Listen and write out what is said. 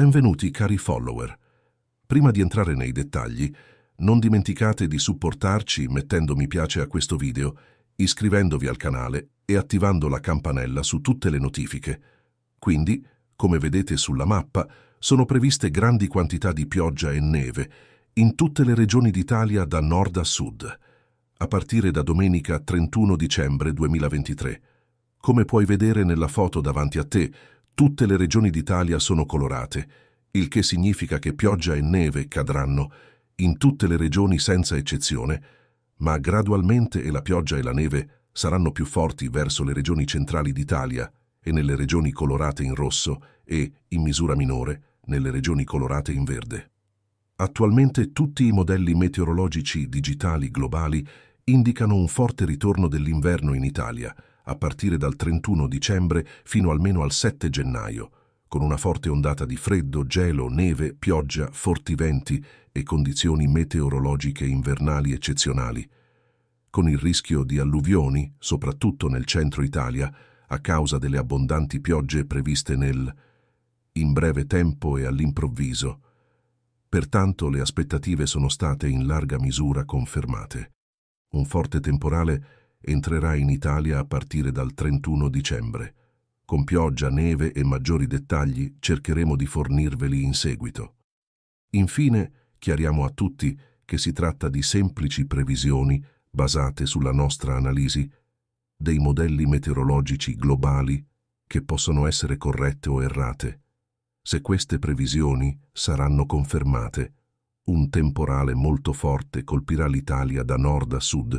Benvenuti cari follower. Prima di entrare nei dettagli, non dimenticate di supportarci mettendo mi piace a questo video, iscrivendovi al canale e attivando la campanella su tutte le notifiche. Quindi, come vedete sulla mappa, sono previste grandi quantità di pioggia e neve in tutte le regioni d'Italia da nord a sud, a partire da domenica 31 dicembre 2023. Come puoi vedere nella foto davanti a te, Tutte le regioni d'Italia sono colorate, il che significa che pioggia e neve cadranno in tutte le regioni senza eccezione, ma gradualmente la pioggia e la neve saranno più forti verso le regioni centrali d'Italia e nelle regioni colorate in rosso e, in misura minore, nelle regioni colorate in verde. Attualmente tutti i modelli meteorologici digitali globali indicano un forte ritorno dell'inverno in Italia, a partire dal 31 dicembre fino almeno al 7 gennaio, con una forte ondata di freddo, gelo, neve, pioggia, forti venti e condizioni meteorologiche invernali eccezionali, con il rischio di alluvioni, soprattutto nel centro Italia, a causa delle abbondanti piogge previste nel in breve tempo e all'improvviso. Pertanto le aspettative sono state in larga misura confermate. Un forte temporale entrerà in Italia a partire dal 31 dicembre. Con pioggia, neve e maggiori dettagli cercheremo di fornirveli in seguito. Infine, chiariamo a tutti che si tratta di semplici previsioni basate sulla nostra analisi dei modelli meteorologici globali che possono essere corrette o errate. Se queste previsioni saranno confermate, un temporale molto forte colpirà l'Italia da nord a sud